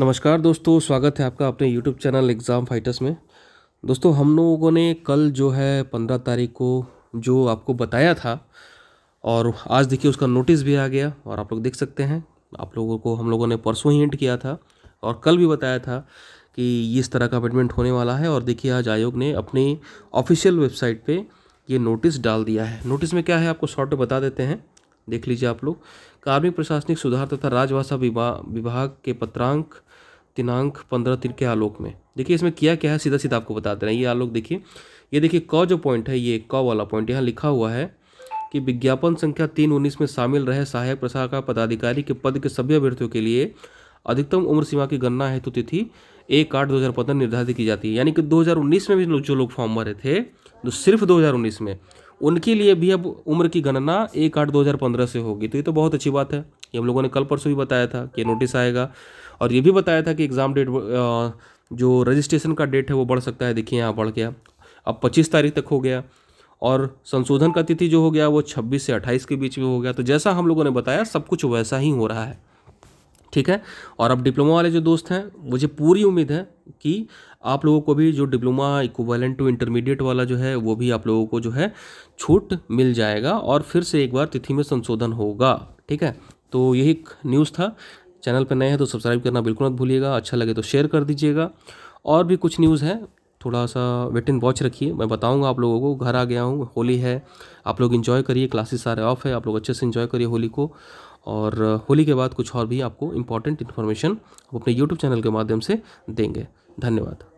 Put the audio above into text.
नमस्कार दोस्तों स्वागत है आपका अपने यूट्यूब चैनल एग्ज़ाम फाइटर्स में दोस्तों हम लोगों ने कल जो है पंद्रह तारीख को जो आपको बताया था और आज देखिए उसका नोटिस भी आ गया और आप लोग देख सकते हैं आप लोगों को हम लोगों ने परसों ही एंट किया था और कल भी बताया था कि इस तरह का अपॉइंटमेंट होने वाला है और देखिए आज आयोग ने अपनी ऑफिशियल वेबसाइट पर ये नोटिस डाल दिया है नोटिस में क्या है आपको शॉर्ट बता देते हैं देख लीजिए आप लोग कार्मिक प्रशासनिक सुधार तथा राजभाषा विभाग के पत्रांक दिनांक पंद्रह तीन के आलोक में देखिए इसमें किया क्या है सीधा सीधा आपको बता दे रहे हैं ये आलोक देखिए ये देखिए क जो पॉइंट है ये क वाला पॉइंट यहाँ लिखा हुआ है कि विज्ञापन संख्या तीन उन्नीस में शामिल रहे सहायक प्रशाखा पदाधिकारी के पद के सभी अभ्यर्थियों के लिए अधिकतम उम्र सीमा की गणना हेतु तिथि एक आठ दो हज़ार पंद्रह निर्धारित की जाती है यानी कि 2019 में भी जो लोग फॉर्म भरे थे जो तो सिर्फ 2019 में उनके लिए भी अब उम्र की गणना एक आठ दो हज़ार पंद्रह से होगी तो ये तो बहुत अच्छी बात है ये हम लोगों ने कल परसों भी बताया था कि नोटिस आएगा और ये भी बताया था कि एग्ज़ाम डेट जो रजिस्ट्रेशन का डेट है वो बढ़ सकता है देखिए यहाँ बढ़ गया अब पच्चीस तारीख तक हो गया और संशोधन का तिथि जो हो गया वो 26 से 28 के बीच में हो गया तो जैसा हम लोगों ने बताया सब कुछ वैसा ही हो रहा है ठीक है और अब डिप्लोमा वाले जो दोस्त हैं मुझे पूरी उम्मीद है कि आप लोगों को भी जो डिप्लोमा इक्वलेंट टू इंटरमीडिएट वाला जो है वो भी आप लोगों को जो है छूट मिल जाएगा और फिर से एक बार तिथि में संशोधन होगा ठीक है तो यही न्यूज़ था चैनल पर नए हैं तो सब्सक्राइब करना बिल्कुल मत भूलिएगा अच्छा लगे तो शेयर कर दीजिएगा और भी कुछ न्यूज़ है थोड़ा सा वेट एंड वॉच रखिए मैं बताऊंगा आप लोगों को घर आ गया हूँ होली है आप लोग इन्जॉय करिए क्लासेस सारे ऑफ है आप लोग अच्छे से इन्जॉय करिए होली को और होली के बाद कुछ और भी आपको इम्पॉर्टेंट इन्फॉर्मेशन अपने यूट्यूब चैनल के माध्यम से देंगे धन्यवाद